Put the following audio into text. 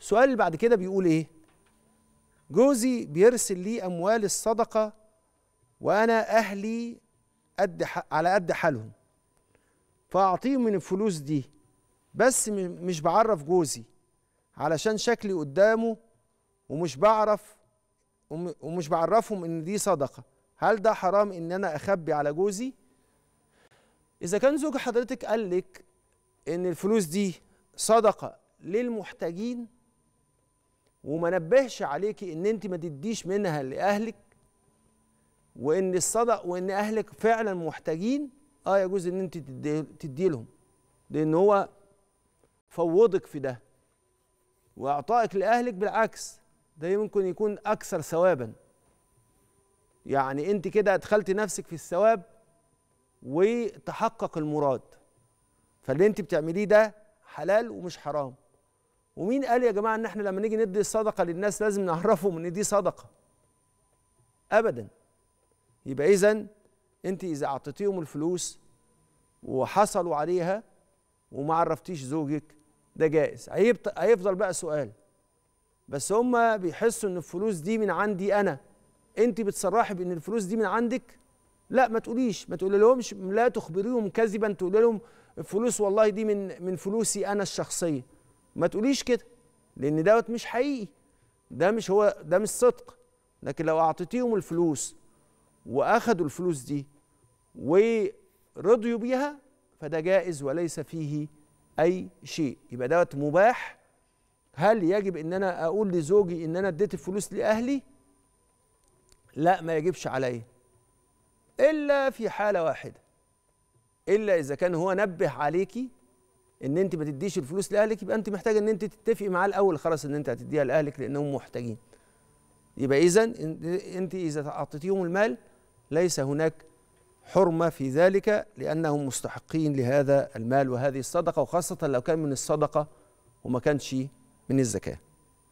السؤال اللي بعد كده بيقول ايه جوزي بيرسل لي اموال الصدقه وانا اهلي قد على قد حالهم فاعطيهم من الفلوس دي بس مش بعرف جوزي علشان شكلي قدامه ومش بعرف ومش بعرفهم ان دي صدقه هل ده حرام ان انا اخبي على جوزي اذا كان زوج حضرتك قال لك ان الفلوس دي صدقه للمحتاجين وما نبهش عليكي ان انت ما تديش منها لاهلك وان الصدق وان اهلك فعلا محتاجين اه يجوز ان انت تدي لهم لان هو فوضك في ده واعطائك لاهلك بالعكس ده يمكن يكون اكثر ثوابا يعني انت كده ادخلت نفسك في الثواب وتحقق المراد فاللي انت بتعمليه ده حلال ومش حرام ومين قال يا جماعه ان احنا لما نيجي ندي الصدقه للناس لازم نعرفهم ان دي صدقه ابدا يبقى اذا انت اذا اعطيتيهم الفلوس وحصلوا عليها وما عرفتيش زوجك ده جائز هيفضل بقى سؤال بس هما بيحسوا ان الفلوس دي من عندي انا انت بتصرحي بان الفلوس دي من عندك لا ما تقوليش ما تقولي لهمش لا تخبريهم كذبا تقولي لهم الفلوس والله دي من من فلوسي انا الشخصيه ما تقوليش كده لان دوت مش حقيقي ده مش هو ده مش صدق لكن لو اعطيتيهم الفلوس واخدوا الفلوس دي ورضيوا بيها فده جائز وليس فيه اي شيء يبقى دوت مباح هل يجب ان انا اقول لزوجي ان انا اديت الفلوس لاهلي لا ما يجبش عليا الا في حاله واحده الا اذا كان هو نبه عليكي ان انت ما تديش الفلوس لاهلك يبقى انت محتاجه ان انت تتفقي معاه الاول خلاص ان انت هتديها لاهلك لانهم محتاجين يبقى اذا انت اذا اعطيتيهم المال ليس هناك حرمه في ذلك لانهم مستحقين لهذا المال وهذه الصدقه وخاصه لو كان من الصدقه وما كانش من الزكاه